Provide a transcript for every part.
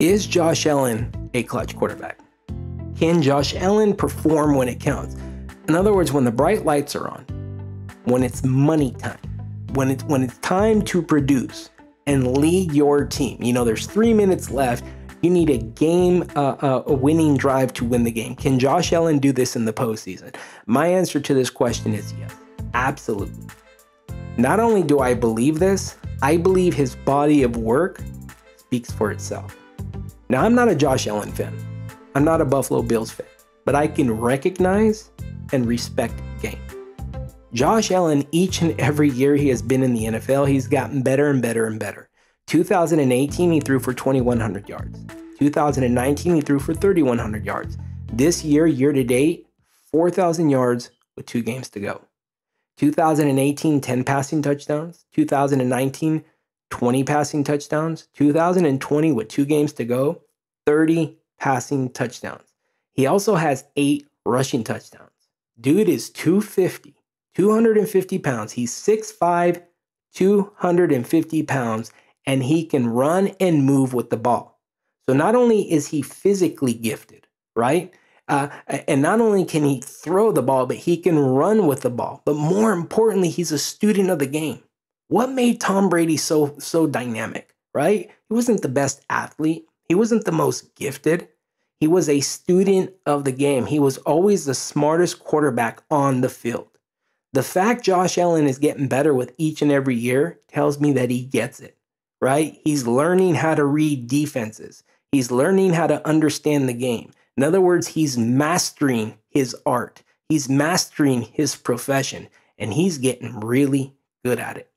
Is Josh Allen a clutch quarterback? Can Josh Allen perform when it counts? In other words, when the bright lights are on, when it's money time, when it's when it's time to produce and lead your team. You know, there's three minutes left. You need a game, uh, uh, a winning drive to win the game. Can Josh Allen do this in the postseason? My answer to this question is yes, absolutely. Not only do I believe this, I believe his body of work speaks for itself. Now, I'm not a Josh Allen fan. I'm not a Buffalo Bills fan, but I can recognize and respect game. Josh Allen, each and every year he has been in the NFL, he's gotten better and better and better. 2018, he threw for 2,100 yards. 2019, he threw for 3,100 yards. This year, year to date, 4,000 yards with two games to go. 2018, 10 passing touchdowns. 2019, 20 passing touchdowns. 2020, with two games to go, 30 passing touchdowns. He also has eight rushing touchdowns. Dude is 250, 250 pounds. He's 6'5, 250 pounds, and he can run and move with the ball. So not only is he physically gifted, right? Uh, and not only can he throw the ball, but he can run with the ball. But more importantly, he's a student of the game. What made Tom Brady so so dynamic, right? He wasn't the best athlete. He wasn't the most gifted. He was a student of the game. He was always the smartest quarterback on the field. The fact Josh Allen is getting better with each and every year tells me that he gets it, right? He's learning how to read defenses. He's learning how to understand the game. In other words, he's mastering his art. He's mastering his profession and he's getting really good at it.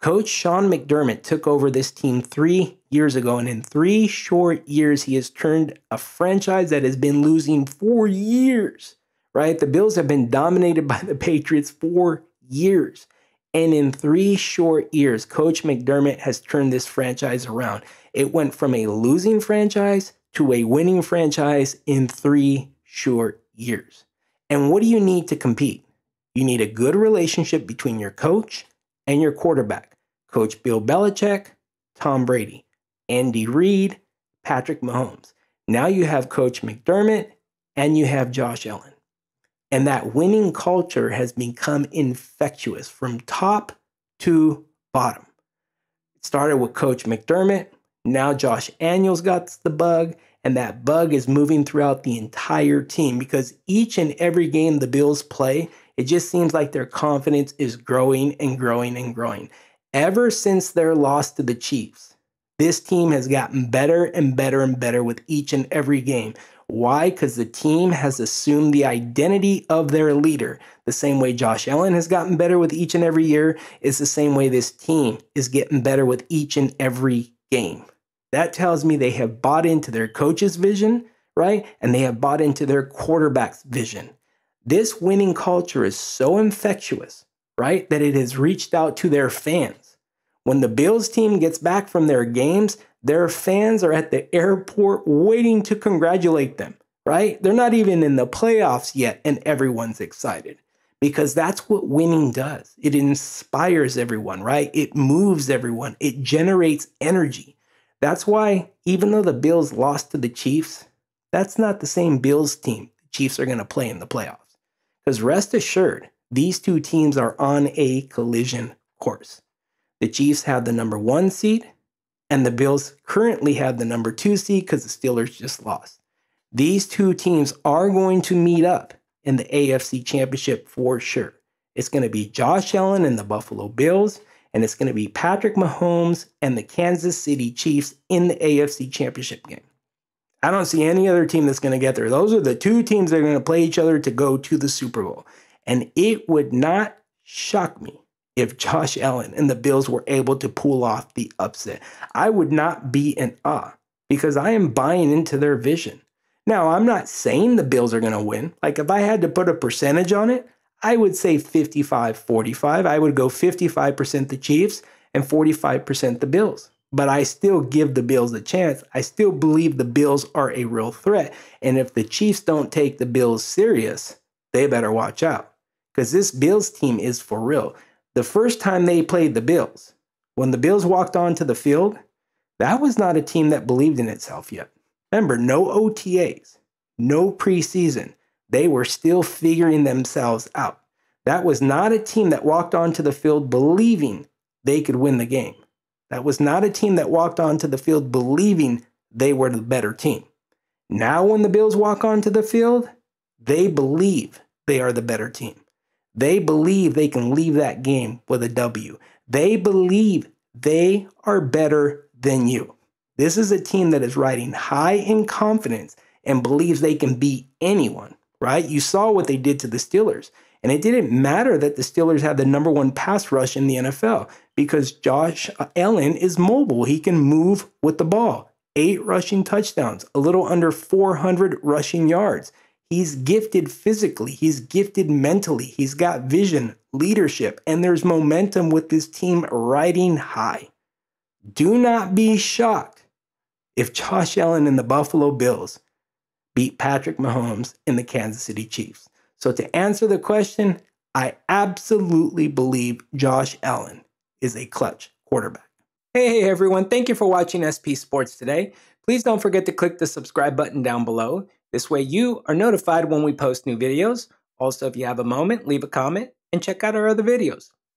Coach Sean McDermott took over this team three years ago, and in three short years, he has turned a franchise that has been losing for years, right? The Bills have been dominated by the Patriots for years. And in three short years, Coach McDermott has turned this franchise around. It went from a losing franchise to a winning franchise in three short years. And what do you need to compete? You need a good relationship between your coach and your quarterback, Coach Bill Belichick, Tom Brady, Andy Reid, Patrick Mahomes. Now you have Coach McDermott and you have Josh Allen. And that winning culture has become infectious from top to bottom. It started with Coach McDermott. Now Josh Allen's got the bug, and that bug is moving throughout the entire team because each and every game the Bills play it just seems like their confidence is growing and growing and growing. Ever since their loss to the Chiefs, this team has gotten better and better and better with each and every game. Why? Because the team has assumed the identity of their leader. The same way Josh Allen has gotten better with each and every year, it's the same way this team is getting better with each and every game. That tells me they have bought into their coach's vision, right? And they have bought into their quarterback's vision. This winning culture is so infectious, right, that it has reached out to their fans. When the Bills team gets back from their games, their fans are at the airport waiting to congratulate them, right? They're not even in the playoffs yet, and everyone's excited because that's what winning does. It inspires everyone, right? It moves everyone, it generates energy. That's why, even though the Bills lost to the Chiefs, that's not the same Bills team the Chiefs are going to play in the playoffs. Because rest assured, these two teams are on a collision course. The Chiefs have the number one seed, and the Bills currently have the number two seed because the Steelers just lost. These two teams are going to meet up in the AFC Championship for sure. It's going to be Josh Allen and the Buffalo Bills, and it's going to be Patrick Mahomes and the Kansas City Chiefs in the AFC Championship game. I don't see any other team that's going to get there. Those are the two teams that are going to play each other to go to the Super Bowl. And it would not shock me if Josh Allen and the Bills were able to pull off the upset. I would not be in awe because I am buying into their vision. Now, I'm not saying the Bills are going to win. Like, if I had to put a percentage on it, I would say 55 45. I would go 55% the Chiefs and 45% the Bills but I still give the Bills a chance. I still believe the Bills are a real threat. And if the Chiefs don't take the Bills serious, they better watch out because this Bills team is for real. The first time they played the Bills, when the Bills walked onto the field, that was not a team that believed in itself yet. Remember, no OTAs, no preseason. They were still figuring themselves out. That was not a team that walked onto the field believing they could win the game. That was not a team that walked onto the field believing they were the better team. Now, when the Bills walk onto the field, they believe they are the better team. They believe they can leave that game with a W. They believe they are better than you. This is a team that is riding high in confidence and believes they can beat anyone, right? You saw what they did to the Steelers. And it didn't matter that the Steelers had the number one pass rush in the NFL because Josh uh, Allen is mobile. He can move with the ball. Eight rushing touchdowns, a little under 400 rushing yards. He's gifted physically, he's gifted mentally, he's got vision, leadership, and there's momentum with this team riding high. Do not be shocked if Josh Allen and the Buffalo Bills beat Patrick Mahomes and the Kansas City Chiefs. So, to answer the question, I absolutely believe Josh Allen is a clutch quarterback. Hey, everyone, thank you for watching SP Sports today. Please don't forget to click the subscribe button down below. This way, you are notified when we post new videos. Also, if you have a moment, leave a comment and check out our other videos.